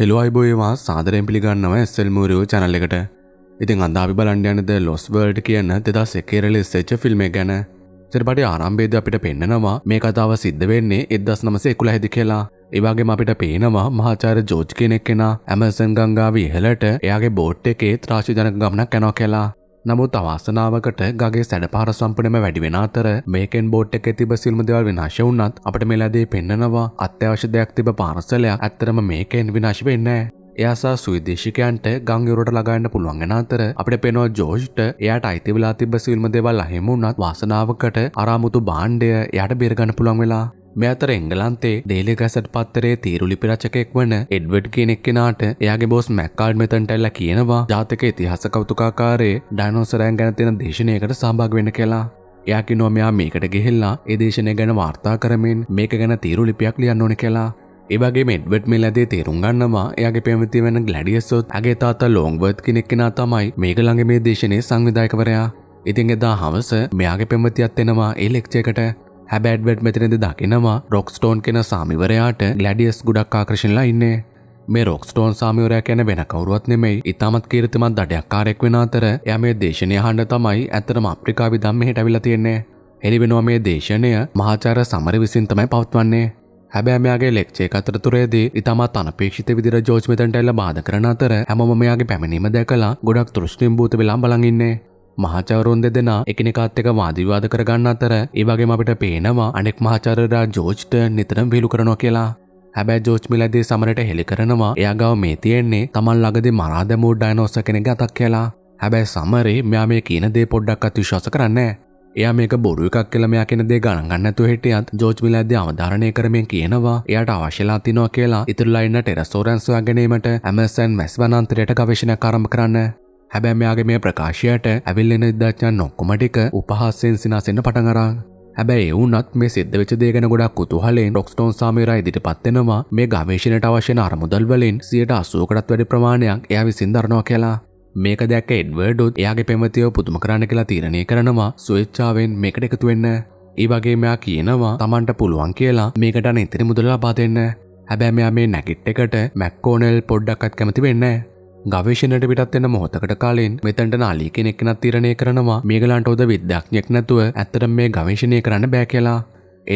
Hello අයිබෝයවා සාදරයෙන් පිළිගන්නව ඇස්සල් මූරෝ channel එකට. ඉතින් අද අපි බලන්න යන්නේ ද ලොස් වර්ල්ඩ් කියන 2001 රිලීස් වෙච්ච ෆිල්ම් එක ගැන. චිත්‍රපටයේ ආරම්භයේදී අපිට පෙන්නනවා මේ කතාව සිද්ධ වෙන්නේ 1911 දී කියලා. ඒ වගේම අපිට පේනවා මහාචාර්ය ජෝර්ජ් කෙනෙක් කෙනා ඇමසන් ගංගාවේ ඉහළට එයාගේ බෝට් එකේ ත්‍රාසජනක ගමනක් යනවා කියලා. නමුත් අවාසනාවකට ගගේ සැඩපාර සම්පනම වැඩිවෙන අතර මේකෙන් බෝට් එක තිබ සිල්ම දෙවල් විනාශ වුණත් අපට මෙලදේ පෙන්නනවා අත්‍යවශ්‍ය දෙයක් තිබ පාරසලයක් ඇත්තරම මේකෙන් විනාශ වෙන්නේ. එයාසා සුවිදේශිකයන්ට ගංයුරට ලගන්න පුළුවන්ගෙන අතර අපට පෙනෝ ජෝෂ්ට එයට අයිතිවෙලා තිබ සිල්ම දෙවල් අහෙමුණත් වාසනාවකට අරාමුතු බාණ්ඩය යට බේරගන්න පුළන් වෙලා මේ අතර එංගලන්තේ ඩේලි ගැසට් පත්තරේ තීරුලිපි රචකයෙක් වන එඩ්වඩ් කෙනෙක් කෙනාට එයාගේ බොස් මැක්කාඩ් මෙතනට ඇවිල්ලා කියනවා ජාතක ඉතිහාස කෞතුකාකාරයේ ඩයිනෝසරයන් ගැන තියෙන දේශනයකට සහභාගී වෙන්න කියලා. එයා කිව්වා මෙයා මේකට ගෙහිල්ලා ඒ දේශනය ගැන වාර්තා කරමින් මේක ගැන තීරුලිපියක් ලියන්න ඕනේ කියලා. ඒවගේ මෙඩ්වට් මේ ලදේ තේරුම් ගන්නවා එයාගේ පැමති වෙන ගලඩියස්සොත් අගේ තාතා ලෝංවර්ත් කෙනෙක්කෙනා තමයි මේක ළඟ මේ දේශනය සංවිධායකවරයා. ඉතින් එදා හවස මෙයාගේ පෙමතියත් එනවා ඒ ලෙක්චයකට හැබැඩ්වැඩ් මෙතනද දකිනවා රොක්ස්ටෝන් කෙන සාමිවරයාට ගලඩියස් ගොඩක් ආකර්ශණලා ඉන්නේ මේ රොක්ස්ටෝන් සාමිවරයා කැන වෙන කවරුවත් නෙමෙයි ඉතාමත් කීර්තිමත් දඩයක්කාරෙක් වෙන අතර එයා මේ දේශනය හඬ තමයි ඇත්තටම අප්‍රිකා විදම්ම හෙටවිලා තියෙන්නේ. එළිවෙනවා මේ දේශනය මහාචාර සමර විසින් තමයි පවත්වන්නේ. හැබැයි මෙයාගේ ලෙක්චර් එක අතරතුරේදී ඉතාමත් අනපේක්ෂිත විදිහට ජෝර්ජ් මෙතනට ඇවිල්ලා බාධා කරන අතර හැමෝම මෙයාගේ පැමිණීම දැකලා ගොඩක් තෘෂ්ණිම් භූත වෙලා බලන් ඉන්නේ. මහාචාරුන් දෙදෙනා එකිනෙකාත් එක වාදිවාද කරගන්න අතර ඒ වගේම අපිට පේනවා අනෙක් මහාචාර්යලා ජෝර්ජ්ට නිතරම විලු කරනවා කියලා. හැබැයි ජෝච් මිලදී සමරට හෙළි කරනවා එයා ගාව මේ තියෙන්නේ Taman ළඟදී මරා දැමූ ඩයිනෝසර් කෙනෙක් අතක් කියලා. හැබැයි සමරේ මෙයා මේ කියන දේ පොඩ්ඩක්වත් විශ්වාස කරන්නේ එයා මේක බොරු එකක් කියලා මෙයා කියන දේ ගණන් ගන්න නැතුව හිටියත් ජෝර්ජ් මිලද්දී අවධාරණය කරමින් කියනවා එයාට අවශ්‍යලා තිනවා කියලා ඉතුරුලා ඉන්න ටෙරසෝරන්ස් හොයාගෙනීමට ඇමර්සන් මැස් වනාන්තරයට ගවේෂණයක් ආරම්භ කරන්න. හැබැයි මෙයාගේ මේ ප්‍රකාශයට ඇවිල්ලෙන ඉදච්චන් ඔක්කොම ටික උපහාසයෙන් සිනාසෙන්න පටන් අරන්. හැබැයි වුණත් මේ සිද්ධ වෙච්ච දේ ගැන ගොඩක් කුතුහලයෙන් රොක්ස්ටෝන් සාමීරා ඉදිරිපත් වෙනවා මේ ගවේෂණයට අවශ්‍ය අරමුදල් වලින් 80කටත් වැඩි ප්‍රමාණයක් එයා විසින් දරනවා කියලා. මේක දැක්ක එඩ්වර්ඩුත් එයාගේ පෙමතියෝ පුදුම කරන්න කියලා තීරණය කරනවා ස්වේච්ඡාවෙන් මේකට එකතු වෙන්න. ඒ වගේ මෙයා කියනවා Tamanට පුළුවන් කියලා මේකට අන ඉතිරි මුදල ලබා දෙන්න. හැබැයි මෙයා මේ නැගිට් එකට මැක්කෝනෙල් පොඩ්ඩක්වත් කැමති වෙන්නේ නැහැ. ගවේෂණයට පිටත්වෙන මොහොතකට කාලින් මෙතැන්ට නාලී කෙනෙක්නත් තිරණය කරනවා මේගලන්ට ෝද විද්‍යක්ඥෙක් නැතුව ඇත්තට මේ ගවේශණය කරන්න බෑ කියලා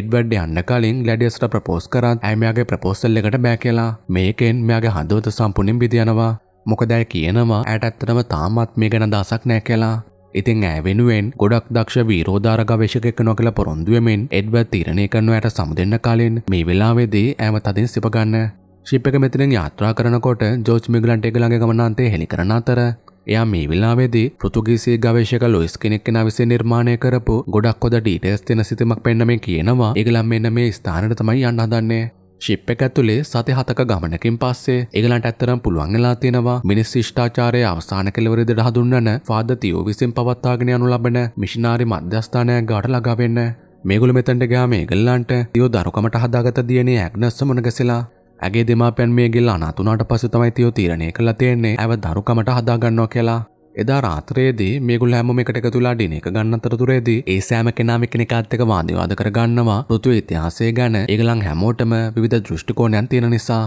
එඩ්වඩ් යන්න කලින් ලඩියස්ට ප්‍රපෝස් කරත් ඇමයාගේ ප්‍රපෝසල් එකට බෑ කියලා මේකෙන් මෙයාගේ හඳුවත සම්පුනින් බිදියනවා මොකදැයි කියනවා ඇයට ඇත්තටම තාමත් මේ ගැන දසක් නෑ කියලා ඉතින් ඇ වෙනුවෙන් ගොඩක් දක්ෂ වීරෝධාර ගවේශකෙක් නොකල පොරොන්දුවමෙන් එඩ්ව තීරණය කරනු ඇයට සමුදන්න කලින් මේ වෙලාවේදී ඇම තදින් සිපගන්න ශිප් එක මෙතනින් යාත්‍රා කරනකොට ජෝර්ජ් මිගලන්ට ඒ ළඟ ගමනාන්තය හෙළි කරන අතර එයා මේ විලාවේදී පෘතුගීසි ගවේශක ලොයිස් කෙනෙක් කෙනා විසින් නිර්මාණය කරපු ගොඩක් හොඳ ඩීටේල්ස් තියෙන සිතමක් පෙන්නමින් කියනවා ඒගොල්ලන් මෙන්න මේ ස්ථානෙට තමයි යන්න හදන්නේ. ශිප් එක ඇතුලේ සති හතක ගමනකින් පස්සේ ඒගොල්ලන්ට ඇත්තටම පුළුවන් වෙලා තියෙනවා මිනිස් ශිෂ්ටාචාරයේ අවසාන කෙළවරේදී හඳුන්වන ෆාදර් තියෝ විසින් පවත්වාගෙන යනු ලබන මිෂනාරි මධ්‍යස්ථානයක් ගාට ළඟා වෙන්න. මේගොල්ලෝ මෙතනට ගියාම ඒගොල්ලන්ට තියෝ දරුකමට හදාගත දියණිය ඇග්නස්ස මුණගැසලා ඇගේ දෙමාපැන් මේ ගෙල්ලා නතුනාට පසු තමයි තියෝ තීරණය කළ තියෙන්නේ ඇව දරුකමට හදාගන්නවා කියලා. එදා රාත්‍රයේදී මේගොල්ලෝ හැමෝම එකට එකතු වෙලා ඩින එක ගන්න අතරතුරේදී ඒ සෑම කෙනාම එකිනෙකාත් එක්ක වාදිවාද කරගන්නවා ඍතුවේ ඉතිහාසය ගැන ඒගොල්ලන් හැමෝටම විවිධ දෘෂ්ටි කෝණයන් තියෙන නිසා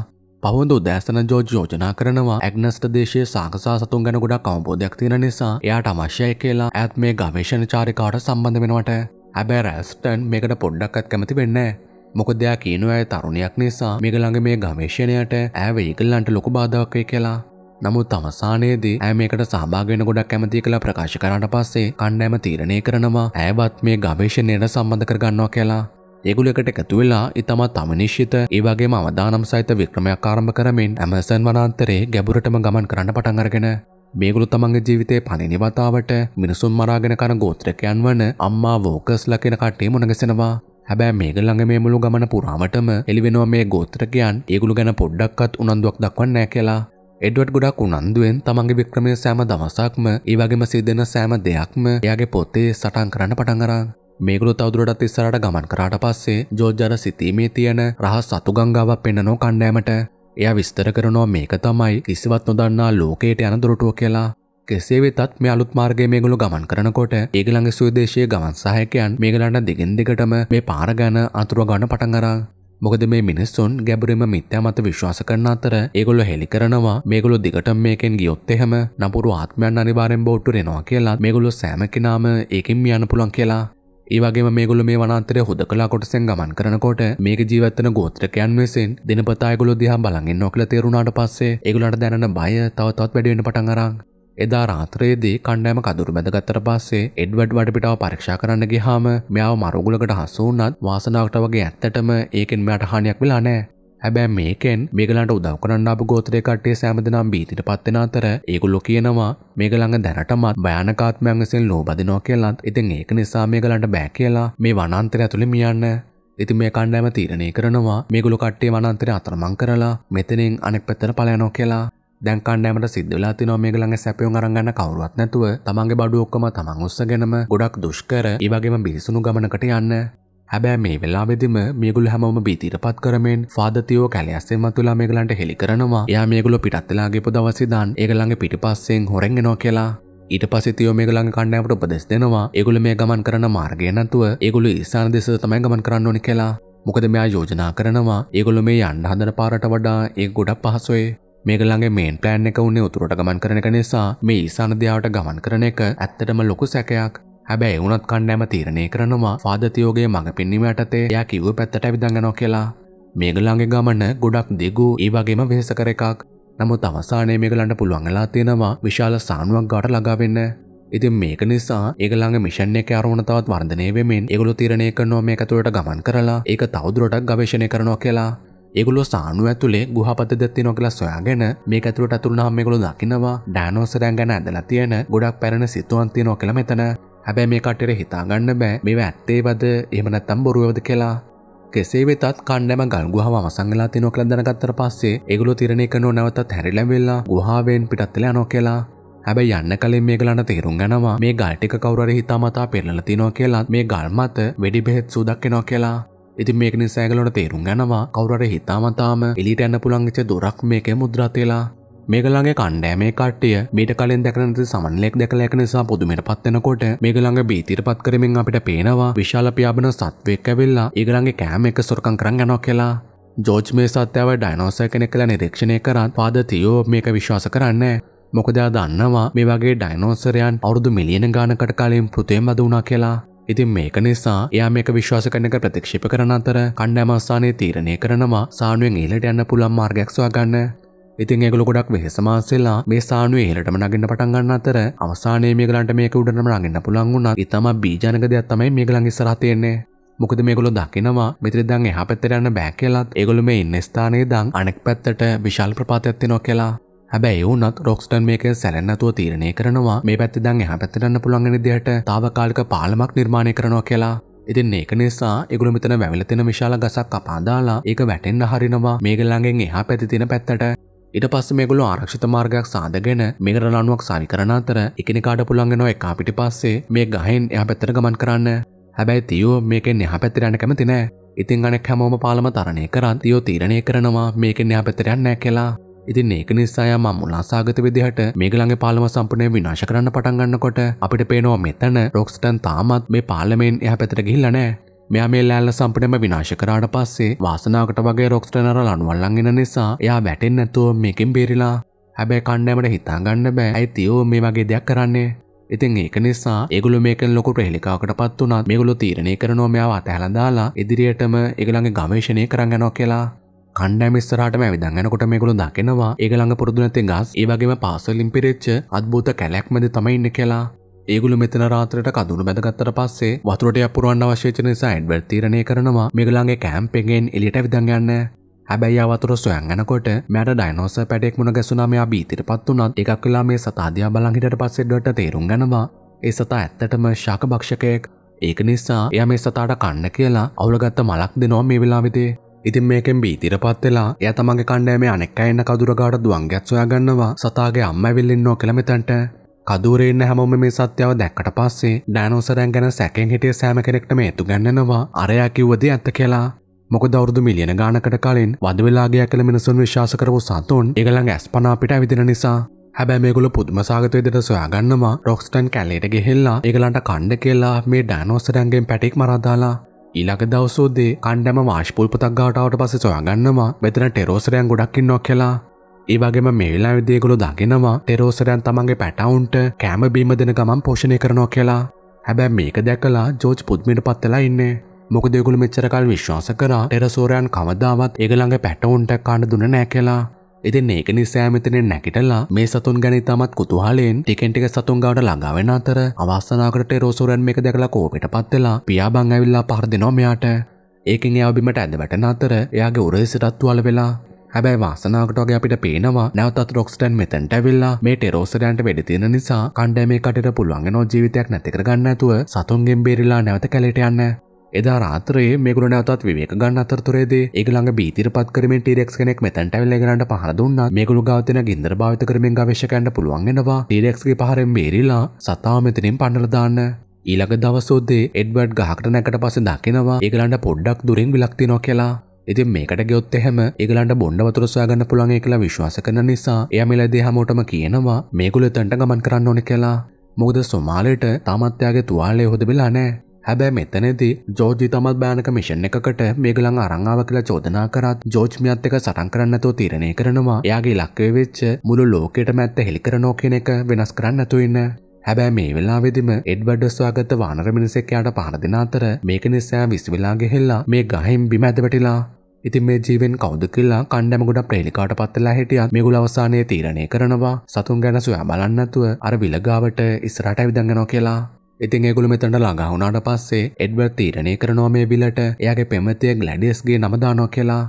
පහුවද උදෑසන ජෝර්ජ් යෝජනා කරනවා ඇග්නස්ට දේශයේ සාකසා සතුන් ගැන ගොඩක් අවබෝධයක් තියෙන නිසා එයාට අවශ්‍යයි කියලා ඈත් මේ ගවේෂණ චාරිකාවට සම්බන්ධ වෙනවට හැබැයි රැස්ටන් මේකට පොඩ්ඩක්වත් කැමති වෙන්නේ නැහැ මොකද එයා කියනවා ඇය තරුණයක් නිසා මේක ළඟ මේ ගවේෂණයට ඇය වේගල්ලන්ට ලොකු බාධාවක් වෙයි කියලා. නමුත් අවසානයේදී ඇය මේකට සහභාගී වෙන ගොඩක් කැමතියි කියලා ප්‍රකාශ කරාට පස්සේ කණ්ඩායම තීරණය කරනවා ඇයවත් මේ ගවේෂණයට සම්බන්ධ කරගන්නවා කියලා. ඒගුලකට එකතු වෙලා ඉතාමත් අමනිශ්චිත ඒ වගේම අවදානම් සහිත වික්‍රමයක් ආරම්භ කරමින් ඇමසන් වනාන්තරයේ ගැඹුරටම ගමන් කරන්න පටන් අරගෙන මේගොලු තමන්ගේ ජීවිතේ පණිනි වතාවට මිනිසුන් මරාගෙන කන ගෝත්‍රකයන් වන අම්මා වෝකස්ලා කියන කට්ටිය මුණගැසෙනවා. හැබැයි මේක ළඟ මේ මුළු ගමන පුරාමටම එළිවෙනවා මේ ගෝත්‍රකයන් ඒගොල්ලෝ ගැන පොඩ්ඩක්වත් උනන්දුවක් දක්වන්නේ නැහැ කියලා. එඩ්වඩ් ගොඩක් උනන්දුවෙන් තමන්ගේ වික්‍රමය සෑම දවසක්ම ඒ වගේම සිදෙන සෑම දෙයක්ම එයාගේ පොතේ සටන් කරන්න පටන් අරා. මේගොල්ලෝ තවදුරටත් ඉස්සරහට ගමන් කරාට පස්සේ ජෝර්ජ් අර සිතීමේ තියෙන රහස් අතුගංගාවක් පෙන්නනෝ කණ්ඩෑමට. එයා විස්තර කරනවා මේක තමයි කිසිවත් නොදන්නා ලෝකයට යන දොරටුව කියලා. කෙසේ වෙතත් මේ අලුත් මාර්ගයේ මේගොල්ලෝ ගමන් කරනකොට ඒගොල්ලන්ගේ සුවිදේශීය ගමන් සහායකයන් මේගොල්ලන්ට දෙකින් දෙකටම මේ පාර ගැන අතුරු ගන්න පටන් අරන් මොකද මේ මිනිස්සුන් ගැඹුරෙම මිත්‍යා මත විශ්වාස කරන අතර ඒගොල්ලෝ හෙලි කරනවා මේගොල්ලෝ දිගටම මේකෙන් ගියොත් එහෙම නපුරු ආත්මයන් අනිවාර්යෙන් බෝට්ටු වෙනවා කියලා මේගොල්ලෝ සෑම කෙනාම ඒකෙන් යන්න පුළුවන් කියලා ඒ වගේම මේගොල්ලෝ මේ වනාන්තරය හුදකලා කොටසෙන් ගමන් කරනකොට මේක ජීවත් වෙන ගෝත්‍රකයන් විසින් දිනපතා ඒගොල්ලෝ දිහා බලන් ඉන්නවා කියලා තේරුණාට පස්සේ ඒගොල්ලන්ට දැනෙන බය තව තවත් වැඩි වෙන්න පටන් අරන් එදා රාත්‍රයේදී කණ්ඩෑම කඳුරු බැඳගත්තට පස්සේ එඩ්වඩ් වටපිටාව පරීක්ෂා කරන්න ගියාම මෙයාව මරුගුලකට හසු වුණත් වාසනාවට වගේ ඇත්තටම ඒකෙන් මෙයාට හානියක් වෙලා නැහැ. හැබැයි මේකෙන් මේගලන්ට උදව් කරන්න ආපු ගෝත්‍රයේ කට්ටිය සෑම දිනම බීතිට පත් වෙන අතර ඒගොල්ලෝ කියනවා මේගලඟ දැනටමත් භයානකාත්මයන් විසින් ලෝබදිනවා කියලත්. ඉතින් ඒක නිසා මේගලන්ට බෑ කියලා මේ වනාන්තරය ඇතුළේ මියන්න ඉතින් මේ කණ්ඩෑම තීරණය කරනවා මේගොල්ලෝ කට්ටිය වනාන්තරය අතරමං කරලා මෙතනින් අනෙක් පැත්තට පලයන්ෝ කියලා. දැන් කණ්ඩෑමට සිද්ධ වෙලා තිනවා මේගොල්ලන්ගේ සැපයුම් අරන් ගන්න කවුරුවත් නැතුව තමන්ගේ බඩු ඔක්කොම තමන් උස්සගෙනම ගොඩක් දුෂ්කර ඒ වගේම බිරිසුණු ගමනකට යන්න හැබැ මේ වෙලාවෙදිම මේගුල් හැමෝම බීතීට පත් කරමෙන් ෆාදතියෝ කැලයස්සේ මතුලා මේගලන්ට හෙළි කරනවා යා මේගුලු පිටත්වෙලාගේපු දවසිදාන් ඒගළඟ පිටිපස්සෙන් හොරෙන්ගෙනවා කියලා ඊට පසිතියෝ මේගලන් කණ්ඩෑමට උපදෙස් දෙනවා ඒගොල්ලෝ මේ ගමන් කරන මාර්ගය නැතුව ඒගොල්ලෝ ඊසාන දෙස තමයි ගමන් කරන්න ඕනේ කියලා. මොකද මෙයා යෝජනා කරනවා ඒගොල්ලෝ මේ යන්න හදන පාරට වඩා ඒක ගොඩක් පහසුයි. මේගලගේ මේන් ප්ලෑන් එක උන්නේ උතුරට ගමන් කරන එක නිසා මේ ඊසානදියාවට ගමන් කරන එක ඇත්තටම ලොකු සැකයක් හැබැයි වුණත් කණ්ඩෑම තීරණය කරනවා ෆාදතියෝගේ මඟ පින්නීම යටතේ එයා කිව්ව පැත්තට ඇවිදඟනවා කියලා මේගලගේ ගමන ගොඩක් දිගු ඒ වගේම වෙහෙසකර එකක් නමුත් අවසානයේ මේගලන්ට පුළුවන් වෙලා තියෙනවා විශාල සානුවක් ගාට ළඟා වෙන්න. ඉතින් මේක නිසා ඒගොල්ලන්ගේ මිෂන් එකේ අරමුණ තවත් වර්ධනය වෙමින් ඒගොල්ලෝ තීරණය කරනවා මේක ඇතුළට ගමන් කරලා ඒක තවදුරටත් ගවේෂණය කරනවා කියලා. ඒගොලො සානු ඇතුළේ ගුහපත දෙත්ති නොකලා සොයාගෙන මේ ඇතුළට අතුරුණහම් මේගොලු දකිනවා ඩෑනෝසරයන් ගැන ඇදලා තියෙන ගොඩක් පැරණ සිතුවන්තිය නොකළ මෙතන හැබැ මේ කටෙර හිතාගන්න බෑ මේ ඇත්තේ වද එමනත්තම් බොරුවද කියලා කෙසේ වෙතත් කණ්ඩම ගල් ගුහාව අවසංගලා තිනෝ කළ දැනගත්තර පස්සේ ඒගොලු තිරණය කරනෝ නැවතත් හැරිලැවෙල්ලා ගුහාවෙන් පිටත්වෙලා නෝ කියලා හැබැයි යන්න කලින් මේගලන්න තේරුම් ගනවා මේ ගල්ටික කවුරර හිතාමතා පෙරලතිනෝ කියලත් මේ ගල්මත වෙඩි බෙහෙත් සූදක්කෙනෝ කියලා ඉතින් මේක නිසා ඒගොල්ලොට තේරුම් ගන්නවා කවුරුහරි හිතාමතාම එලියට යන්න පුළුවන් වෙච්ච දොරක් මේකේ මුද්‍රත් වෙලා මේගලගේ කණ්ඩෑමේ කට්ටිය මීට කලින් දැකනට සමන්ලෙක් දැකලැක නිසා පුදුමයට පත්වෙනකොට මේගළඟ බීතිර පත් කරමින් අපිට පේනවා විශාල පියාබන සත්වයක් ඇවිල්ලා ඒගළගේ කෑම එක සොරකං කරන්න යනො කියලා. ජෝජ් මේ සත්‍යාව ඩයිනෝස කෙනෙ කළ නිරක්ෂණය කරත් පාද තියෝ මේක විශ්වාස කරන්න. මොකදයා දන්නවා මේ වගේ ඩයිනෝසරයන් අවුරුදු මිලියන ගානකට කලින් පෘතේ මද වුණා කියලා. ඉතින් මේක නිසා එයා මේක විශ්වාස කරනක ප්‍රතික්ෂිප කරන අතර කණ්ඩෑම අස්ථානයේ තීරණය කරනවා සානුවෙන් ඉහළට යන්න පුළුවන් මාර්ගයක් සොයාගන්න. ඉතින් ඒගොල්ලෝ ගොඩක් වෙහෙසමාස්සෙලා මේ සානුවේ ඉහළටම නගින්න පටන් ගන්න අතර අවසානයේ මේගලන්ට මේක උඩටම නගින්න පුළුවන් වුණා. ඊටම බීජනක දෙයක් තමයි මේගලන් ඉස්සරහ තියෙන්නේ. මොකද මේගොල්ලෝ දකිනවා මෙතන දැන් එහා පැත්තට යන්න බෑ කියලාත් ඒගොල්ලෝ මේ ඉන්න ස්ථානයේ දන් අනෙක් පැත්තට විශාල ප්‍රපාතයක් තියෙනවා කියලා. හැබැයි වුනත් රොක්ස්ටන් මේක සැලැන්නතුව තීරණය කරනවා මේ පැත්ත දං එහ පැත්තටන්න පුළන්ගෙන දිහට තාවකාලික පාලමක් නිර්මාණය කරනවා කියලා. ඉතින් ඒක නිසා ඒගොල්ලෝ මෙතන වැවිලා තියෙන විශාල ගසක් අපාදාලා ඒක වැටෙන්න හරිනවා මේගලඟෙන් එහා පැත්තේ තියෙන පැත්තට. ඊට පස්සේ මේගොල්ලෝ ආරක්ෂිත මාර්ගයක් සාදගෙන මේකට ලණුවක් සාරි කරන අතර එකිනෙකාට පුළුවන් වෙනවා එක අපිට පස්සේ මේ ගහෙන් එහා පැත්තට ගමන් කරන්න. හැබැයි තියෝ මේකෙන් එහා පැත්තට යන්න කැමති නැහැ. ඉතින් අනෙක් හැමෝම පාලම තරණය කරන් තියෝ තීරණය කරනවා මේකෙන් එහා පැත්තට යන්නේ නැහැ කියලා. ඉතින් ඒක නිසායා මම මුලාසාගත විදිහට මේගලගේ පාලම සම්පූර්ණයෙන් විනාශ කරන්න පටන් ගන්නකොට අපිට පේනවා මෙතන රොක්ස්ටන් තාමත් මේ පාර්ලිමේන් එහා පැත්තට ගිහිල්ලා නැහැ. මෙයා මේ ලෑල්ල සම්පූර්ණයෙන්ම විනාශ කරාට පස්සේ වාසනාවකට වගේ රොක්ස්ටන් අර ලණුවල්ලන් එන නිසා එයා වැටෙන්නේ නැතුව මේකෙන් බේරිලා. හැබැයි කණ්ඩෑමට හිතා ගන්න බෑ. ඇයි තියෝ මේ වගේ දෙයක් කරන්නේ? ඉතින් ඒක නිසා ඒගොල්ලෝ මේකෙන් ලොකු ප්‍රහෙලිකාවකට පත් වුණත් මේගොල්ලෝ තීරණය කරනවා මෙයාව අතහැරලා දාලා ඉදිරියටම ඒගොල්ලන්ගේ ගවේෂණය කරන් යනවා කියලා. කණ්ඩෑම ඉස්සරහටම ඇවිදන් යනකොට මේගොල්ලෝ දකිනවා ඒක ළඟ පුරුදු නැති ගස් ඒ වගේම පාසලින් පිරෙච්ච අද්භූත කැලයක් මැද තමයි ඉන්නේ කියලා. ඒගොල්ලෝ මෙතන රාත්‍රියට කඳුළු බැඳගත්තට පස්සේ වතුරට යපුරවන්න අවශ්‍ය වෙච්ච නිසා එඩ්වර්ඩ් තීරණය කරනවා මේගොල්ලන්ගේ කැම්ප් එකෙන් එළියට ඇවිදන් යන්න. හැබැයි අවතුර සොයන් යනකොට මෑට ඩයිනෝස පැඩෙක් මුණ ගැසුනා මෙයා බීතිට පත් වුණත් එකක් වෙලා මේ සතාදියා බලන් හිටට පස්සේ ඩොට තේරුම් ගනවා ඒ සතා ඇත්තටම ශාක භක්ෂකයෙක් ඒක නිසා එයා මේ සතාට කන්න කියලා අවුලගත්ත මලක් දෙනවා මේ වෙලාවෙදී ඉතින් මේකෙන් බීතිරපත් වෙලා එය තමන්ගේ කණ්ඩෑමේ අනෙක් අය එන්න කදුරගාට දුවංගැත් සොයාගන්නවා සතාගේ අම්මා ඇවිල්ලින්නෝ කියලා මෙතනට කදුරේ ඉන්න හැමෝම මේ සත්‍යව දැක්කට පස්සේ ඩයිනෝසරයන් ගැන සැකෙන් හිටිය සෑම කෙනෙක්ටම ඒතු ගන්නනවා අරයා කිව්වද ඇත්ත කියලා මොක දවරුදු මිලියන ගානකට කලින් වදවෙලාගේ කළ මිනිසුන් විශ්වාස කරපු සතුන් එකළඟ ඇස්පනා පිට ඇවිදින නිසා හැබැ මේගුල පුද්මසාගතය දෙට සොයාගන්නවා රොක්ස්ටන් කැල්ලේට ගෙහෙල්ලා එකලන්ට කණ්ඩ කියලා මේ ඩෑනෝස්සරන්ගෙන් පැටික් මරදාලා ඊළඟ දවසෝදේ කණ්ඩම වාශ්පුල් පතක් ගාටාවට පස සොයාගන්නවා මෙතන ටෙරෝසරයන් ගොඩක්කින් නො කියලා ඒවගේම මේලා විදේගුළු දගෙනවා ටෙරෝසරයන් තමන්ගේ පැටවුන්ට කෑම බීම දෙන ගමන් පෝෂණය කරනෝ කියලා හැබැ මේක දැකලා ජෝජ් පුද්මිට පත්වෙලා ඉන්නේ මොක දෙගුළු මෙච්චරකල් විශ්වාස කරා ටෙරසෝරයන් කවදාවත් ඒගළඟ පැටවුන්ට කාණඩ දුන නෑ කියලා ඉතින් ඒක නිසා මෙතන නැගිටලා මේ සතුන් ගැන තමත් කුතුහලයෙන් ටිකෙන් ටික සතුන් ගාවට ළඟා වෙන අතර අවාසනාවකට රෝසෝරන් මේක දැකලා කෝපෙටපත් වෙලා පියාඹන් ඇවිල්ලා පහර දෙනවා මෙයාට. ඒකෙන් එයා බිමට ඇද වැටෙන අතර එයාගේ උරහිසටත් වල වෙලා හැබැයි වාසනාවට වගේ අපිට පේනවා නැවතත් රොක්ස්ටන් මෙතැන්ට ඇවිල්ලා මේ ටෙරෝසරයන්ට වැඩ තියෙන නිසා කණ්ඩෑමේ කටට පුළුවන් වෙනෝ ජීවිතයක් නැති කරගන්න නැතුව සතුන්ගෙන් බේරිලා නැවත කැලේට යන්න. එදා රාත්‍රයේ මේගොල්ලෝ නැවතත් විවේක ගන්න අතරතුරේදී ඒක ළඟ බීතිර පත් කරමින් ටීරෙක්ස් කෙනෙක් මෙතැනට ඇවිල්ලා ඒගොල්ලන්ට පහර දුන්නා. මේගොල්ලෝ ගාව තියෙන ගින්දර භාවිත කරමින් ගවේෂකයන්ට පුළුවන් වෙනවා ටීරෙක්ස්ගේ පහරෙන් බේරිලා සතා මෙතනින් පන්නලා දාන්න. ඊළඟ දවසෝදේ එඩ්වඩ් ගහකට නැකට පස්සේ දකිනවා ඒගොල්ලන්ට පොඩ්ඩක් දුරින් විලක් තියනවා කියලා. ඉතින් මේකට ගොත් එහෙම ඒගලන්ට බොන්ඩ වතුර සොයාගන්න පුළුවන් ඒ කියලා විශ්වාස කරන නිසා එයා මෙලදී හැමෝටම කියනවා මේගොල්ලෝ එතනට ගමන් කරන්න ඕනේ කියලා. මොකද සොමාලෙට තාමත් යාගේ තුවාලය හොද වෙලා නැහැ. හැබැයි මෙතනදී ජෝජි තමත් භයානක මිෂන් එකකට මේගොල්ලන් අරන් ආවා කියලා චෝදනා කරත් ජෝජ් මියත් එක සටන් කරන්න නැතුව තීරණය කරනවා එයාගේ ඉලක්කය වෙච්ච මුළු ලෝකෙටම ඇත්ත හෙලි කරනෝ කියන එක වෙනස් කරන්න නැතුව ඉන්න හැබැයි මේ වෙලාවෙදිම එඩ්වඩස් වාගත වානර මිනිසෙක් යාට පහර දෙන අතර මේක නිසා විශ්විලා ගෙහෙල්ලා මේ ගහෙන් බිම ඇද වැටිලා ඉතින් මේ ජීවෙන් කවුද කියලා කණ්ඩෑම ගොඩක් ප්‍රේලිකාට පත්ලා හිටියත් මේගොල්ලෝ අවසානයේ තීරණය කරනවා සතුන් ගැන සොයා බලන්න නැතුව අර විලගාවට ඉස්සරහට ඇවිදන් යනවා කියලා ඉතින් ඒගොල්ලෝ මෙතනට ළඟා වුණාට පස්සේ එඩ්වර්ඩ් තීරණය කරනවා මේ විලට එයාගේ පෙමතිය ග්ලැඩියස්ගේ නම දානවා කියලා.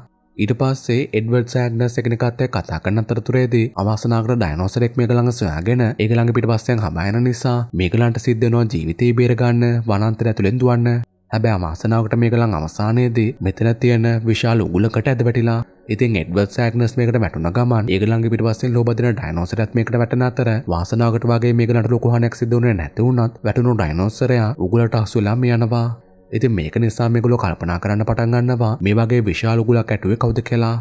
ඊට පස්සේ එඩ්වර්ඩ් සෑග්නස් එකනිකත් එක්ක කතා කරන අතරතුරේදී අවාසනාවකට ඩයනෝසරෙක් මේක ළඟ සොයාගෙන ඒක ළඟ පිටිපස්සෙන් හඹා යන නිසා මේගලන්ට සිද්ධ වෙනවා ජීවිතේ බේර ගන්න වනාන්තරය ඇතුලෙන් දුවන්න. හැබැයි අමාසනාවකට මේක ලං අවසානයේදී මෙතන තියෙන විශාල උගුලකට ඇද වැටිලා ඉතින් එඩ්වර්ඩ් සෑග්නස් මේකට වැටුණ ගමන් ඒගොල්ලන්ගේ පිටපස්සෙන් ලෝබදින ඩයිනෝසරයත් මේකට වැටෙන අතර වාසනාවකට වගේ මේකට ලොකු හානියක් සිදු වුණේ නැති වුණත් වැටුණු ඩයිනෝසරයා උගුලට අසු වෙලා මේ යනවා. ඉතින් මේක නිසා මේගොල්ලෝ කල්පනා කරන්න පටන් ගන්නවා මේ වගේ විශාල උගුලක් ඇටුවේ කවුද කියලා.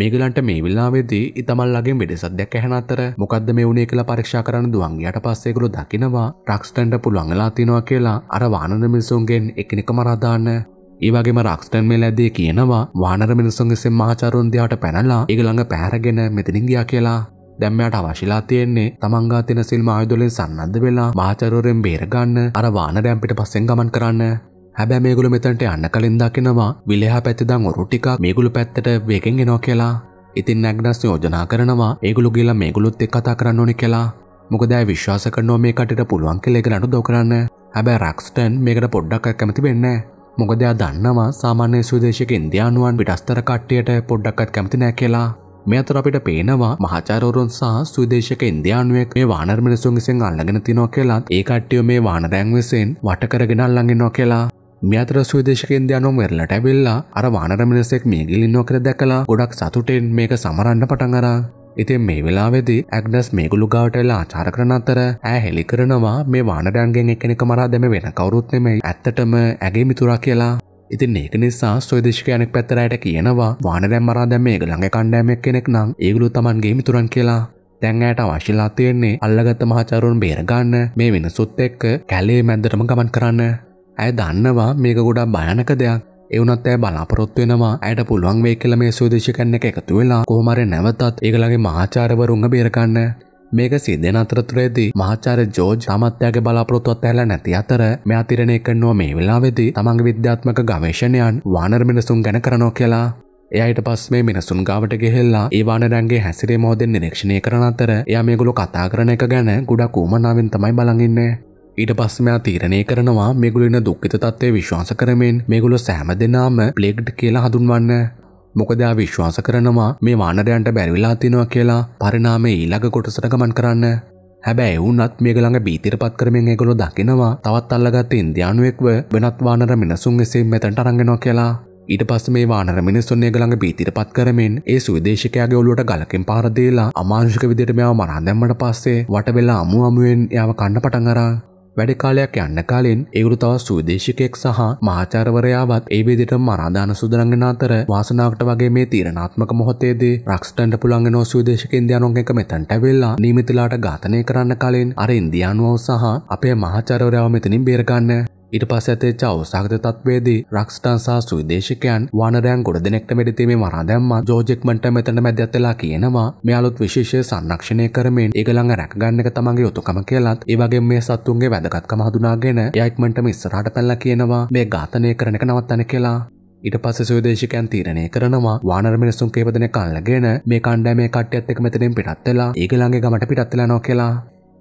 මේගලන්ට මේ විල්ලාවේදී ඉතමල්ලගේ මෙඩෙසත්දයක් ඇහැන අතර මොකක්ද මේ වුණේ කියලා පරීක්ෂා කරන්න දුවන්ගේට පස්සේගොලු දකිනවා රක්ස්ටන්ට පුළුවන්ලා තිනවා කියලා අර වානර මිනිසුන්ගෙන් එකනික මරාදාන්න ඒවගේම රක්ස්ටන් මේ ලැදේ කියනවා වානර මිනිසුන්ගෙසෙන් මහචරුන්දයාට පැනලා ඒගළඟ පැහරගෙන මෙතිනින්ගියා කියලා දැම්මයට අවශිලා තියෙන්නේ තමන්ගා තින සිල් මායුදොලින් සන්නද්ධ වෙලා මාචරෝරෙන් බේරගන්න අර වානරයම් පිට පස්සෙන් ගමන් කරන්න හැබැ මේගුල මෙතන්ට අන්න කලින් දකිනවා විලහා පැතිදං ඔරුටිකක් මේගුලු පැත්තට වේකෙන් එනෝ කියලා ඉතින් නැග්නස් යෝජනා කරනවා ඒගුළු ගිල මේගුලුත් එක් කතා කරන්න ඕනි කියලා මොකදෑ විශ්වාස කරනෝ මේ කටට පුළුවන් කෙලෙගෙනට දො කරන්න හැබැ රක්ස්ටන් මේකට පොඩ්ඩක් කැමති වෙන්න මොකදයා දන්නවා සාමාන්‍ය සුදේශක ඉන්දයානුවන් පිටස්තර කට්ටියට පොඩ්ඩක්කත් කැමති නෑ කියලා මේ අතර අපිට පේනවා මහාචාරවරුන් සහ සුදේශක ඉන්දයානුවෙක් මේ වානර්මිනිසුන් විසින් අල්ලගෙන තිනෝ කියලාත් ඒ කට්ටිය මේ වානරැන් විසින් වට කරගෙන අල්ලගෙන නෝ කියලා මියතර සුවිදේශකෙන්දය නොමරල ටැබෙල්ලා අර වානර මිනිසෙක් මේ ගිලින්නෝ කර දැකලා ගොඩක් සතුටෙන් මේක සමරන්න පටන් අරා ඉතින් මේ වෙලාවෙදි ඇක්ඩස් මේගුළු ගාටලා ආචාර කරන අතර ඇ හෙළි කරනවා මේ වානඩයන්ගෙන් එකනෙක මරා දැම වෙන කවරුත් නෙමෙයි ඇත්තටම ඇගේ මිතුරා කියලා ඉතින් ඒක නිසා ස්වදේශකයනෙක් පැත්තරයට කියනවා වානදැම් මරා දැම ඒ ළඟ කණ්ඩෑමක් කෙනෙක් නම් ඒගුළු තමන්ගේ මිතුරන් කියලා දැන්යට අවශිලා තියෙන්නේ අල්ලගත්ත මහාචාරුන් බේරගන්න මේ වෙනසුත් එක්ක කැලේ මැද්දටම ගමන් කරන්න ඇය දන්නවා මේක ගොඩා භයනක දෙයක් එවනත් ඇ බලාපොරොත් වෙනවා ඇයට පුළුවන් වේ කියල මේ සෝදේශකන්න එක එකතු වෙලා කොහමර නැවතත් ඒගලගේ මහාචාරවරුංග බේරකන්න මේක සිදෙන අතරතුරේදී මහාචාර ජෝජ් තමත්යාගේ බලාපොරොත්තුවත් ඇල නැති අතර මෙයා තිරණය කරනවා මේ වෙලාවේදී තමන්ගේ විද්‍යාත්මක ගවේෂණයන් වානර මිනිසුන් ගැන කරනවා කියලා එයට පස් මේ මිනිසුන් ගාවට ගෙහෙල්ලා ඒ වානරන්ගේ හැසිරේ මොහොතෙන් නිරීක්ෂණය කරන අතර එයා මේගොල්ලෝ කතා කරන එක ගැන ගොඩක් උමනාවෙන් තමයි බලන් ඉන්නේ ඊට පස්සමයා තීරණය කරනවා මෙගුලෙන දුක්ඛිත තත්ත්වය විශ්වාස කරමින් මේගොල්ලෝ සෑම දෙනාම ප්ලේග්ඩ් කියලා හඳුන්වන්න. මොකද ආ විශ්වාස කරනවා මේ වානරයන්ට බැරිවිලා තිනවා කියලා පරිණාමයේ ඊළඟ කොටසට ගමන් කරන්න. හැබැයි වුනත් මේ ළඟ බීතිරපත් කරමින් ඒගොල්ලෝ දකිනවා තවත් අල්ලගත්ත ඉන්දියානුවෙක්ව වෙනත් වානර මිනිසුන් එසේ මෙතනට අරන්ගෙනවා කියලා. ඊට පස්සේ මේ වානර මිනිසුන් ඒ ළඟ බීතිරපත් කරමින් ඒ සුවිදේශිකයාගේ ඔළුවට ගලකින් පාර දීලා අමානුෂික විදිහට මෙයාව මරා දැම්මට පස්සේ වට වෙලා අමු අමුවෙන් එයාව කන්න පටන් අරන් වැඩ කාලයක් යන්න කාලෙන් ඒගොල්ලෝ තව සුවිදේශිකයෙක් සහ මහාචාර්යවරයාවත් ඒ විදිහටම මරාදාන සූදානම් අතර වාසනාවකට වගේ මේ තීරණාත්මක මොහොතේදී රක්ස්ටන්ට පුළුවන් වෙන සුවිදේශිකෙන් දියානුන් එක මෙතනට වෙලා නීමිතලාට ඝාතනය කරන්න කලින් අර ඉන්දියානුවව සහ අපේ මහාචාර්යවරයාව මෙතනින් බේර ගන්න ඉට පස් ඇතේ චව සහගත තත්වේදී රක්ෂටන් සහ සුවිදේශකයන් වනරයන් ගොඩ දෙනෙක්ට වැඩිතීමේ මරාදැම්ම ජෝජෙක්මට මෙතන මැදඇත්තලා කියනවා මෙයාලුත් විශේෂය සංරක්ෂණය කරමින් ඒගළඟ රැකගන්න එක තමගේ යුතුකම කියලත් ඒවගේ මේ සත්තුන්ගේ වැදගත්කම හදුනාගෙන යයික්මට මිස්සරට පැල්ල කියනවා මේ ඝාතනය කරන එක නවත්තන කියලා ඉට පස සුදේශකයන් තීරණය කරනවා වානර මිනිසුන් කේපදන කල්ලගෙන මේ කණ්ඩෑ මේ කට්ටියත් එක මෙතනින් පිටත්වෙලා ඒගළඟගේ ගමට පිටත්වෙලා නො කියලා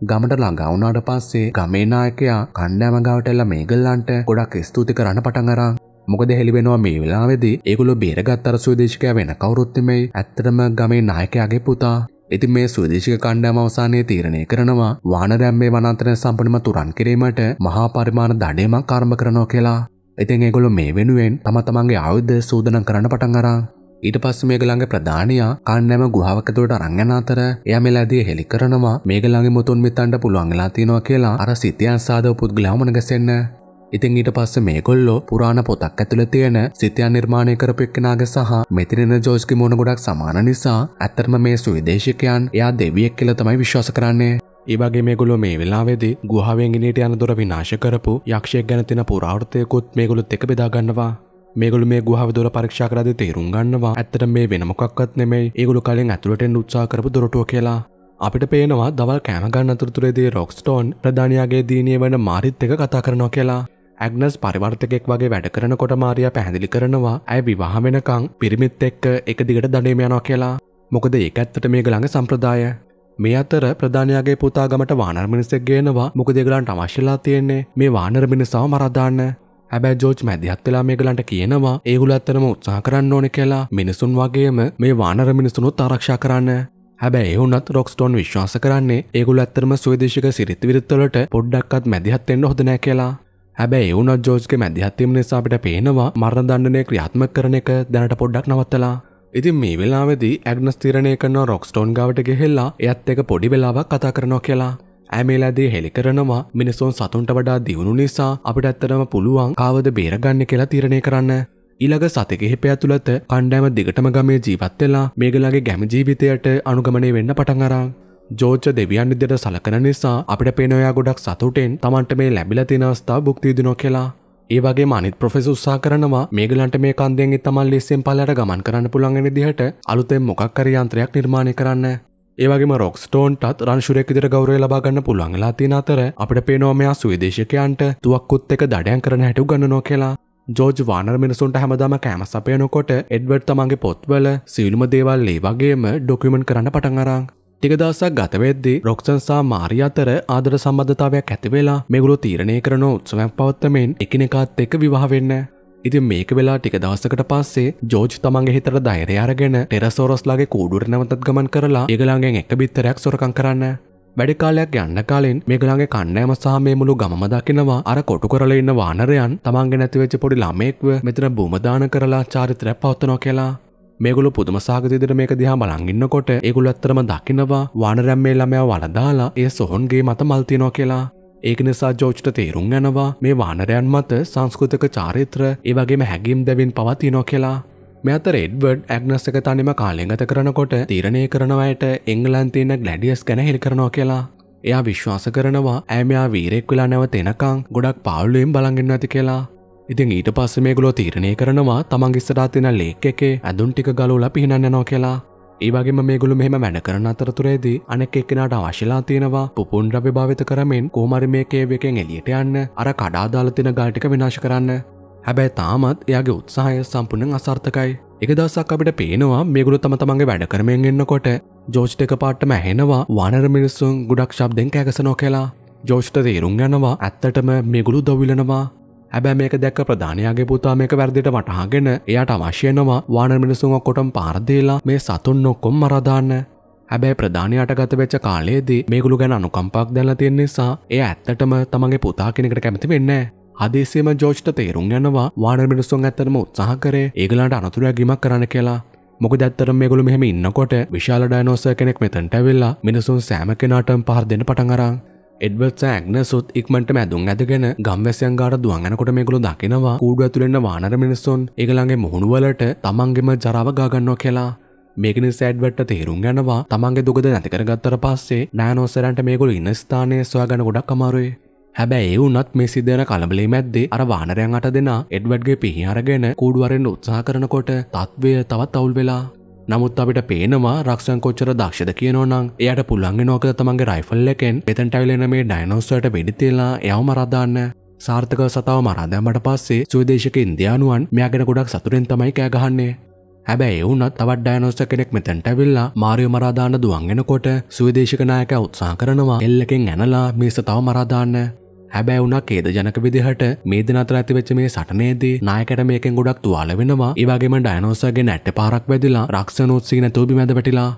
ගමට ළඟා වුණාට පස්සේ ගමේ නායකයා කණ්ඩායම ගාවට එලා මේගල්ලන්ට ගොඩක් ස්තුති කරන්න පටන් අරන් මොකද හෙළිවෙනවා මේ වෙලාවේදී ඒගොල්ලෝ බේරගත් අර සුවිදේශිකයා වෙන කවුරුත් නෙමෙයි ඇත්තටම ගමේ නායකයාගේ පුතා ඉතින් මේ සුවිදේශික කණ්ඩායම අවසානයේ තීරණය කරනවා වානරයන් මේ වනාන්තරය සම්පූර්ණයෙන්ම තුරන් කිරීමට මහා පරිමාණ දඩයමක් ආරම්භ කරනවා කියලා. ඉතින් ඒගොල්ලෝ මේ වෙනුවෙන් තම තමන්ගේ ආයුධ සූදනම් කරන්න පටන් අරන් ඊට පස්ස මේගළඟ ප්‍රධානයා කන්නෑම ගුහාවකතුවට රංගන අතර එයම ලැදිය හෙළි කරනවා මේගළඟ මුතුන් මිත්තන්ට පුළුවන්ගලා තියෙනවා කියලා අර සිතයන් සාධව පුද්ගලාමනගසෙන්න ඉතින් ඊට පස්ස මේගොල්ලෝ පුරාණ පොතක් ඇතුළ තියෙන සිතයන් නිර්මාණය කරපෙක්කෙනග සහ මෙතිරෙන ජෝස්කි මුණ ගොඩක් සමාන නිසා ඇත්තරම මේ සුවිදේශකයන් එයා දෙවියෙක් කියල තමයි විශ්වාස කරන්නේ ඒවගේ මේගොලො මේ වෙලාවෙදි ගුහාවෙන්ගිනට යන දොර විනාශ කරපු යක්ෂයක් ගැනතින පුරාර්ථයකුත් මේගොලුත් එක බෙදාගන්නවා මේගොලු මේ ගුහාව දොර පරීක්ෂා කරද්දී තේරුම් ගන්නවා ඇත්තට මේ වෙන මොකක්වත් නෙමෙයි ඒගොලු කලින් ඇතුළට එන්න උත්සාහ කරපු දොරටුව කියලා. අපිට පේනවා දවල් කෑම ගන්න අතරතුරේදී රොක්ස්ටෝන් ප්‍රධානියාගේ දීනිය වන මාරිත් එක කතා කරනවා කියලා. ඇග්නස් පරිවර්තකෙක් වගේ වැඩ කරනකොට මාරයා පැහැදිලි කරනවා ඇය විවාහ වෙනකං පිරිමිත් එක්ක එක දිගට දඩේම යනවා කියලා. මොකද ඒක ඇත්තට මේ ගළඟ සම්ප්‍රදාය. මේ අතර ප්‍රධානයාගේ පුතා ගමට වානර මිනිසෙක් ගේනවා මොකද ඒගලන්ට අවශ්‍යලා තියෙන්නේ මේ වානර මිනිසාව මරා දාන්න. හැබැ ජෝජ් මැදිහත් වෙලා මේගලන්ට කියනවා ඒගුල අත්තරම උත්සාහ කරන්න ඕන කියලා මිනිසුන් වගේම මේ වානර මිනිසුනුත් ආරක්ෂා කරන්න හැබැ එහුනත් රොක්ස්ටෝන් විශ්වාස කරන්නේ ඒගුල අත්තරම සුවදේශක සිරිත් විරිත්වලට පොඩ්ඩක්ත් මැදිහත්වෙන්න හොදනෑ කියලා හැබැයි ඒවුනත් ජෝජ්ගේ මැදිහත්වීම නිසා අපිට පේනවා මරණ දණ්ඩනය ක්‍රියාත්ම කරන එක දැනට පොඩ්ඩක් නවත්තලා. ඉතින් මේ වෙලාවේදී ඇග්නස් තීරණය කරන රොක්ස්ටෝන් ගාවට ගෙහෙල්ලා එයත් එක පොඩි වෙලාවක් කතා කරනවා කියලා. ඇමේලදේ හෙළි කරනවා මිනිසුන් සතුන්ට වඩා දියුණු නිසා අපිට ඇත්තටම පුළුවන් කාවද බේරගන්න කියලා තීරණය කරන්න. ඊළඟ සතෙකෙහිපය තුළත කණ්ඩෑම දිගටම ගමේ ජීවත් වෙලා මේගලගේ ගැම ජීවිතයට අනුගමනය වෙන්න පටන් අරන්. ජෝච්ච දෙවියන් විදියට සලකන නිසා අපිට පේන ඔයා ගොඩක් සතුටෙන් Tamanට මේ ලැබිලා තියෙන අවස්ථාව භුක්ති විඳිනවා කියලා. ඒ වගේ අනිත් ප්‍රොෆෙස උත්සා කරනවා මේගලන්ට මේ කන්දෙන් තමන් ලෙස්සෙන් පලට ගමන් කරන්න පුළන්ගෙන දිහට අලුතෙන් මොකක් කර යන්ත්‍රයක් නිර්මාණය කරන්න ඒවගේම රොක්ස්ටෝන්ටත් රංශුරෙක් විදිර ගෞරය ලබාගන්න පුළුවන්ලා තින අතර අපට පේනෝමයා සුවිදේශකයන්ට තුවක්කුත් එක දඩයන් කරන හැටු ගන්නනෝ කියලා ජෝජ් වානර් මිනිසුන්ට හැමදාම කෑම සපයනකොට එඩ්වර්ඩ් තමන්ගේ පොත්වල සිවිලුම දේවල් ඒ වගේම ඩොකිමෙන්ට් කරන්න පටන් අරන් ටික දවසක් ගතවෙද්දි රොක්සන්සා මාරි අතර ආදර සම්බධතාවයක් ඇතිවෙලා මෙගුරු තීරණය කරන උත්සවයක් පවත්තමෙන් එකිනෙකාත් එක්ක විවාහවෙන්න ඉතින් මේක වෙලා ටික දවසකට පස්සේ ජෝජ් තමන්ගේ හිතට ධෛර්යය අරගෙන ටෙරසෝරස්ලාගේ කූඩුවට නැවතත් ගමන් කරලා ඒගොල්ලන්ගෙන් එක බිත්තරයක් සොරකම් කරන්න. වැඩි කාලයක් යන්න කාලෙන් මේගොල්ලන්ගේ කණ්ඩායම සහ මේ මුළු ගමම දකිනවා අර කොටු කරලා ඉන්න වානරයන් තමන්ගේ නැති වෙච්ච පොඩි ළමයෙක්ව මෙතන බූම දාන කරලා චාරිත්‍රයක් පවත්වනවා කියලා. මේගොල්ලෝ පුදුම සහගත විදිහට මේක දිහා බලන් ඉන්නකොට ඒගොල්ලෝ ඇත්තටම දකිනවා වානරයන් මේ ළමයා වලදාලා ඒ සොහොන්ගේ මත මල් තියනවා කියලා. ඒක නිසා ජෝච්ට තේරුම් යනවා මේ වානරයන් මත සංස්කෘතක චාරිත්‍ර ඒවගේම හැගිම් දැවින් පවතිනෝ කියලා. මෙතර එඩ්වඩ් ඇක්නස්සක තනිම කාලෙගත කරනකොට තීරණය කරනවයට එංගලන්තින්න ගලඩියස් ගැන හිල් කරනවා කියලා. එයා විශ්වාස කරනවා ඇමයා වීරෙක් වෙලා නැව තෙනකං ගොඩක් පාවුලුවෙන් බලගන්න ඇති කියලා. ඉතින් ඊට පස්ස මේ ගුලෝ තීරණය කරනවා තමන්ගිස්සටා තින ලේක් එකේ ඇදුන් ටික ගලුල පිහිනන්නනෝ කියලා. ඒවගේම මේගොලු මෙහෙම වැඩ කරන අතරතුරේදී අනෙක් එක්කෙනාට අවශ්‍යලා තියෙනවා පුපුන් ද්‍රව්‍ය භාවිත කරමින් කුමාරි මේ කේව් එකෙන් එළියට යන්න අර කඩාදාලා තියෙන ගල් ටික විනාශ කරන්න. හැබැයි තාමත් එයාගේ උත්සාහය සම්පූර්ණයෙන් අසාර්ථකයි. එක දවසක් අපිට පේනවා මේගොල්ලෝ තම තමන්ගේ වැඩ කරමින් ඉන්නකොට ජෝෂ්ට එකපාරටම ඇහෙනවා වානර මිනිස්සුන් ගොඩක් ශබ්දෙන් කෑගසනවා කියලා. ජෝෂ්ට තේරුම් යනවා ඇත්තටම මේගොල්ලෝ දොවිලනවා. හැබැ මේක දැක්ක ප්‍රධානයාගේ පුතා මේක වැරදිට වටහාගෙන එයාට අවශ්‍යනවා වාන මිනිසුන් ඔක්කොටම පාරදේලා මේ සතුන් ඔක්කොම් මරදාන්න. හැබැයි ප්‍රධානයට ගත වෙච්ච කාලයේදී මේගොලු ගැන අනුකම්පක් දැල්ලා තියෙන නිසා එය ඇත්තටම තමන්ගේ පුතා කෙනෙකුට කැමති වෙන්නේ හදිසියම ජෝෂ්ට තේරුම් යනවා වාන මිනිසුන් ඇත්තටම උත්සාහ කරේ ඒගොල්ලන්ට අනතුරු ගැනීමක් කරන්න කියලා. මොකද ඇත්තටම මේගොලු මෙහෙම ඉන්නකොට විශාල ඩයිනෝසර් කෙනෙක් මෙතනට ඇවිල්ලා මිනිසුන් සෑම කෙනාටම පහර දෙන්න පටන් අරන් එඩවර්ත් සෑක් සොත් ඉක්මට මැදුම් ඇතිගෙන ගම්වැසියන් ගාට දුවන්ගනකොට මේකුළු දකිනවා කූඩ ඇතුළෙන්න වානර මිනිස්සොන් එකළගේ මුහුණුවලට තමන්ගෙම ජරාව ගාගන්නවා කියලා මේකනි සෑඩ්වට්ට තේරුම් ගැනවා තමන්ගේ දුගද නැතිකරගත්තර පස්සේ නෑනෝසරන්ට මේකුළු ඉන්න ස්ථානය සොයාගන ගොඩක් අමාරුයි හැබැයි ඒ වුනත් මේ සිද්ධන කලබලේ මැද්දේ අර වානරයන් අට දෙනා එඩ්වඩ්ගේ පිහි අරගෙන කූඩුවරෙන් උත්සාහ කරනකොට තත්ත්වය තවත් අවුල් වෙලා නමුත් අපිට පේනවා රක්ෂන් කොච්චර දක්ෂද කියනවනම් එයට පුළුවන් නෝකද තමන්ගේ රයිෆල් එකෙන් එතෙන්ට ඇවිලෙන මේ ඩයිනෝසර්ට වෙඩිතිලා එයව මරදාන්න සාර්ථක සතාව මරාදෑමට පස්සේ සුවිදේශක ඉන්දයානුවන් මෙයාගෙන ගොඩක් සතුරෙන් තමයි කෑගහන්නේ හැබැයි එවුනත් තවත් ඩයනොස්ස කෙනෙක් මෙතැන්ට ඇවිල්ලා මාරියෝ මරාදාන්න දුවන්ගෙනකොට සුවිදේශකනායක උත්සා කරනවා එල්ලකෙන් ඇනලා මේස තව මරාදාන්න හැබැ වුනක් ඒද ජනක විදිහට මේ දිනතර ඇතිවෙච්ච මේ සටනේදී නායකට මේකෙන් ගොඩක් තුවාල වෙනවා ඒවාගේම ඩයනෝසගේ නැට්ට පාරක් වැදිලා රක්ෂනෝත්සී නැතුබි මැද වැටිලා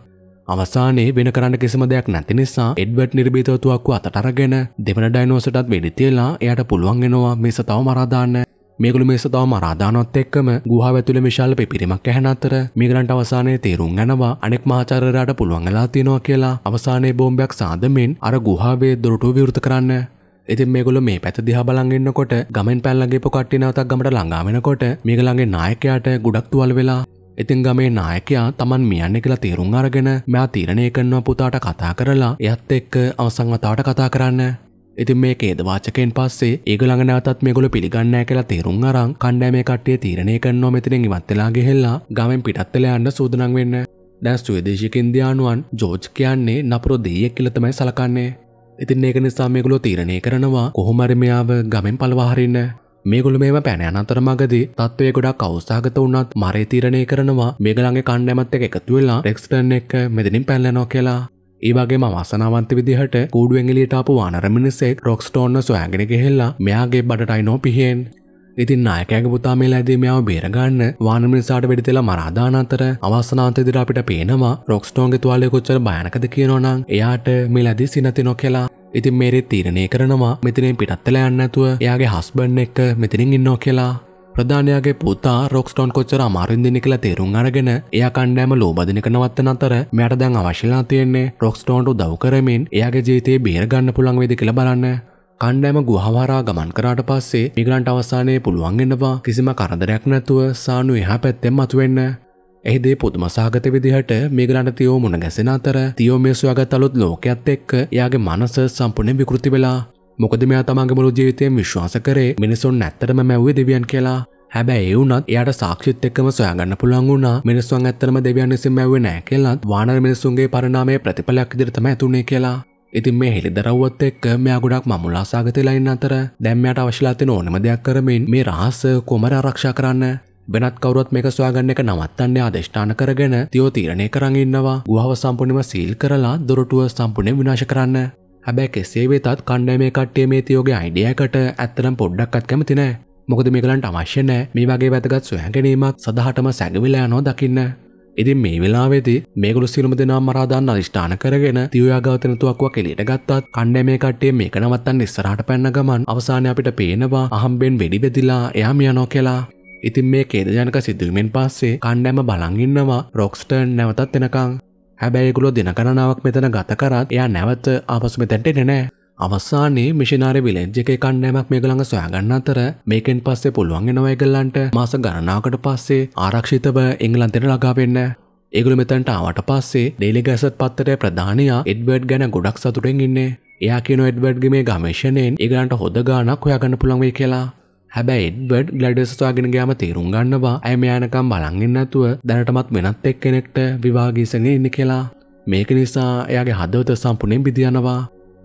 අවසානයේ වෙන කරන්න කිසිම දෙයක් නැති නිසා එඩ්වර්ඩ් නිර්භීතවතුවක්ව අතට අරගෙන දෙවන ඩයිනෝසටත් වෙඩි තියලා එයාට පුළුවන් වෙනවා මේ සතාව මරා දාන්න. මේගොල්ලෝ මේ සතාව මරා දානොත් එක්කම ගුහාව ඇතුලේ විශාල පිපිරීමක් ඇහෙන අතර මේගලන්ට අවසානයේ තේරුම් යනවා අනෙක් මහාචාර්යලාට පුළුවන් වෙලා තියෙනවා කියලා. අවසානයේ බෝම්බයක් සාදමින් අර ගුහාවේ දොරටුව විවෘත කරන්න ඉතින් මේගොල්ලෝ මේ පැත දිහා බලන් ඉන්නකොට ගමෙන් පැල්ලගේ පොකට්ටි නැවතක් ගමට ළඟා වෙනකොට මේගලගේ නායකයාට ගොඩක් තුවල් වෙලා ඉතින් ගමේ නායකයා Taman මියන්නේ කියලා තීරුම් අරගෙන මෙයා තීරණය කරනවා පුතාට කතා කරලා එයත් එක්ක අවසන් වතාවට කතා කරන්න ඉතින් මේ කේදවාචකයෙන් පස්සේ ඒගොල්ලන් නැවතත් මේගොල්ල පිළිගන්නේ නැහැ කියලා තේරුම් අරන් කණ්ඩායම මේ කට්ටිය තීරණය කරනවා මෙතනින් ඉවත් වෙලා ගෙහෙලා ගමෙන් පිටත් වෙලා යන්න සූදානම් වෙන්න. දැන් ස්වේදේශික ඉන්දියානුවන් ජෝර්ජ් කියන්නේ නපුරු දෙයියෙක් කියලා තමයි සලකන්නේ. ඉතින් ඒක නිසා මේගොල්ලෝ තීරණය කරනවා කොහොමරි මෙයාව ගමෙන් පලවා හරින්න මේගොලු මේම පැන අනතර මගදී තත්ත්වය ගොඩක් අවසාගත වුණත් මරේ තීරණය කරනවා මේගලගේ කණ්ඩෑමත් එක එකතු වෙලා ටෙක්ස්ටර්න් එක මෙදනින් පැල්ලනෝ කියලා ඒවගේ මවාසනාවන්ත විදිහට කූඩුවෙන්ගලිටාපු වානරමිනිසෙක් රොක්ස්ටෝන්න සොයාගෙන ගෙහෙල්ලා මෙයාගේ බඩටයිනෝ පිහෙන් ඉතින් නායකයාගේ පුතා මේ ලැබදී මෙයාව බේරගන්න වානමිනිසාට වෙඩි තෙලා මරා දාන අතර අවසනාන්තයේදී අපිට පේනවා රොක්ස්ටෝන්ගේ තුවාලය කොච්චර භයානකද කියනවනම් එයාට මේ ලැබදී සිනතිනෝ කියලා ඉතින් මේරෙත් තීරණය කරනවා මෙතනින් පිටත්තලා යන්න නැතුව එයාගේ හස්බන්ඩ් එක්ක මෙතනින් ඉන්නෝ කියලා ප්‍රධානයාගේ පුතා රොක්ස්ටෝන් කොච්චර අමාරුවෙන් දෙන කියලා තේරුම් අරගෙන එයා කණ්ඩායම ලෝබදිනක නවත්තන අතර මෙයාට දැන් අවශ්‍යලා තියෙන්නේ රොක්ස්ටෝන්ට උදව් කරමින් එයාගේ ජීවිතේ බේර ගන්න පුළුවන් වේද කියලා බලන්න. කණ්ඩෑම ගුහවරා ගමන් කරාට පස්සේ මිගලන්ට අවසානයේ පුළුවන් වෙනවා කිසිම කරදරයක් නැතුව සානු එහා පැත්තෙන් මතුවෙන්න. එහිදේ පුදුම සහගත විදිහට මේගලන්ට තියෝ මුණ ගැසෙන අතර තියෝ මේ සොයාගත් අලුත් ලෝකයක් එක්ක එයාගේ මනස සම්පූර්ණයෙන් විකෘති වෙලා මොකද මෙයා තමන්ගේ මුළු ජීවිතයෙන් විශ්වාස කරේ මිනිසුන් ඇත්තටම මැව්වේ දෙවියන් කියලා. හැබැයි ඒ වුණත් එයාට සාක්ෂිත් එක්කම සොයාගන්න පුළුවන් වුණා මිනිසුන් ඇත්තටම දෙවියන් විසින් මැව්වේ නෑ කියලාත් වානර මිනිසුන්ගේ පරිණාමයේ ප්‍රතිඵලයක් විදිහට තමයි ඇතුනේ කියලා. ඉතින් මේ හෙළිදරව්වත් එක්ක මෙයා ගොඩක් මමුලාසාගතලා ඉන්න අතර දැන් මෙයාට අවශ්‍යලා තියෙන ඕනම දෙයක් කරමින් මේ රහස කොමර ආරක්ෂා කරන්න වෙනත් කවුරුත් මේක සොයාගන්න එක නවත්තන්නේ ආදේශාන කරගෙන තියෝ තීරණය කරන් ඉන්නවා ගුහාව සම්පූර්ණයෙන්ම සීල් කරලා දොරටුව සම්පූර්ණයෙන් විනාශ කරන්න. හැබැයි කෙසේ වෙතත් කණ්ඩායමේ කට්ටිය මේ තියෝගේ අයිඩියා එකට ඇත්තටම පොඩ්ඩක්වත් කැමති නැහැ. මොකද මේගලන්ට අවශ්‍ය නැහැ මේ වගේ වැදගත් සොයාගැනීමක් සදහටම සැඟවිලා යනවා දකින්න. ඉතින් මේ වෙලාවේදී මේගොලු සියලුම දෙනා මරා දාන්න අදිෂ්ඨාන කරගෙන තියෝයාගාතනතුවක්වක් එළියට ගත්තත් කණ්ඩෑ මේ කට්ටිය මේක නවත්තන්න ඉස්සරහට පැන්න ගමන් අවසානය අපිට පේනවා අහම්බෙන් වෙඩි බෙදිලා එයා මියනෝ කියලා ඉතින් මේ කේදජනක සිදුවීමෙන් පස්සේ කණ්ඩෑම බලංගින්නවා රොක්ස්ටර්න් නැවතත් එනකං හැබැයිගුලො දෙනකරනාවක් මෙතන ගත කරත් එයා නැවත ආපසු මෙතැන්ට නෑ අවසානයේ මිෂනාරි විලෙජ් එක එකක් නෑමක් මේගොල්ලන් සොයාගන්න අතර මේකෙන් පස්සේ පුළුවන් වෙනවා ඒගොල්ලන්ට මාස ගණනාවකට පස්සේ ආරක්ෂිතව එංගලන්තයට ළඟා වෙන්න. ඒගොල්ලෝ මෙතනට ආවට පස්සේ ඩේලි ගැසට් පත්තරේ ප්‍රධානියා එඩ්වර්ඩ් ගැන ගොඩක් සතුටෙන් ඉන්නේ. එයා කියන එඩ්වර්ඩ්ගේ මේ ගමේෂණයෙන් ඒගොල්ලන්ට හොද ගාණක් හොයාගන්න පුළුවන් වෙයි කියලා. හැබැයි එඩ්වර්ඩ් ග්ලැඩස් සොයාගෙන ගියාම තීරුම් ගන්නවා ඇය මෙයානකම් බලන් ඉන්නේ නැතුව දැනටමත් වෙනත් එක්කෙනෙක්ට විවාහ ගීසගෙන ඉන්නේ කියලා. මේක නිසා එයාගේ හදවත සම්පූර්ණයෙන් බිඳ යනවා.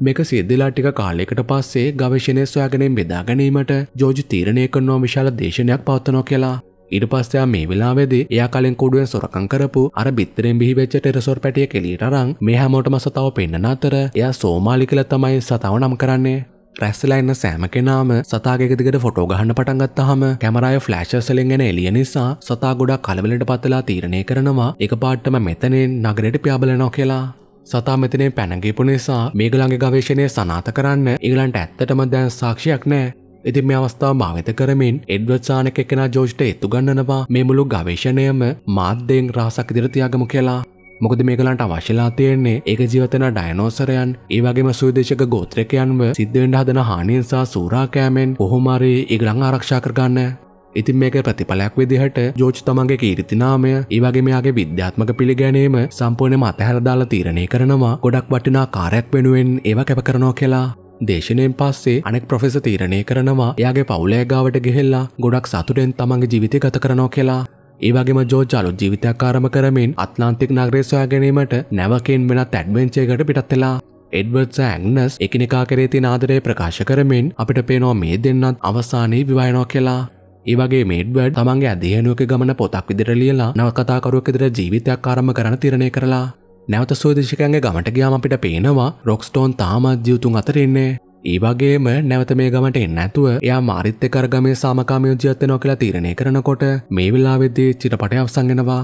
මේක සිද්ධලා ටික කාලෙකට පස්සේ ගවේශණය සොයාගෙනෙන් බෙදා ගැනීමට ජෝජි තීරණය කරනෝ විශාල දේශනයක් පවත්වනෝ කියලා. ඉට පස්සයා මේ වෙලාවේදී එයා කලින් කොඩුවෙන් සොරකං කරපු අර බිත්තරෙන් බිහිවෙච්ච ටෙරසොර් පැටිය කෙලීට රං මේ හැමෝටම සතාව පෙන්න්න අතර එයා සෝමාලි කළ තමයි සතාව නම් කරන්නේ. රැස්සලා එන්න සෑම කෙනාම සතාගෙකදිකට ෆොටෝ ගහන්න පටන්ගත් හම කැමරය ෆ්ලෑශර්සලෙන්ගෙන එලිය නිසා සතා ගොඩක් කලවලට පත්තලා තීරණය කරනවා එක පාට්ටම මෙතනෙන් නගරයට ප්‍යාබලනෝ කියලා. සතා මෙතනේ පැනගිපු නිසා මේගලගේ ගවේශණය සනාත කරන්න ඉගලන්ට ඇත්තටම දැන් සාක්ෂයක් නෑ ඉති මේ අවස්ථාව භාවිත කරමින් එඩ්වත්සානක එකෙන ජෝෂ්ට එතු ගන්නනවා මේ මුළු ගවේශණයම මාධ්‍යයෙන් රහසක් දිරතියාගමු කියලා මොකද මේකලන්ට අවශ්‍යලා තියෙන්නේ ඒක ජීවතන ඩයනෝසරයන් ඒවගේම සුවිදේශක ගෝත්‍රකයන්ව සිද්ධවෙන්ඩ හදන හානියෙන් සහ සූරාකෑමෙන් පොහොමරේ ඒගලං ආරක්ෂා කරගන්න ඉතින් මේක ප්‍රතිඵලයක් විදිහට ජෝජ් තමන්ගේ කීර්තිනාමය ඒවගේ මෙයාගේ විද්‍යාත්මක පිළිගැනීම සම්පූර්ණයෙන්ම අතහැරදාලා තීරණය කරනවා ගොඩක් වටිනා කාර්යයක් වෙනුවෙන් ඒව කැප කරනවා කියලා දේශනයෙන් පස්සේ අනෙක් ප්‍රොෆෙස තීරණය කරනවා එයාගේ පවුලේ ගාවට ගෙහෙල්ලා ගොඩක් සතුටෙන් තමන්ගේ ජීවිතය ගත කරනවා කියලා ඒවගේම ජෝජ් අලුත් ජීවිතයක් ආරම කරමින් අත්ලාන්තික් නගරේ සොයා ගැනීමට නැවකෙන් වෙනත් ඇඩ්වෙන්චයකට පිටත් වෙලා එඩ්වර්ඩ් සෑන්ග්නස් එකිනෙකා කරේ තින ආදරය ප්‍රකාශ කරමින් අපිට පේනවා මේ දෙන්නත් අවසානයේ විවායනෝ කියලා ඒවගේ මේඩ්වඩ් තමන්ගේ අධ්‍යයනුවක ගමන පොතක් විදිර ලියලා නවකතාකරුවක් ඉදිර ජීවිතයක් කාරම කරන තිරණය කරලා නැවත සෝදිශිකන්ගේ ගමට ගයාම අපිට පේනවා රොක්ස්ටෝන් තාමත්්‍යයුතුන් අතරෙන්නේ ඒවගේම නැවත මේ ගමට එන්න ඇතුව එයා මාරිත්‍ය කරගමේ සාමකාමයෝජයත්වනෝ කියලා තීරණය කරනකොට මේ වෙලා වෙද්දී චිටපටයක් සංගෙනවා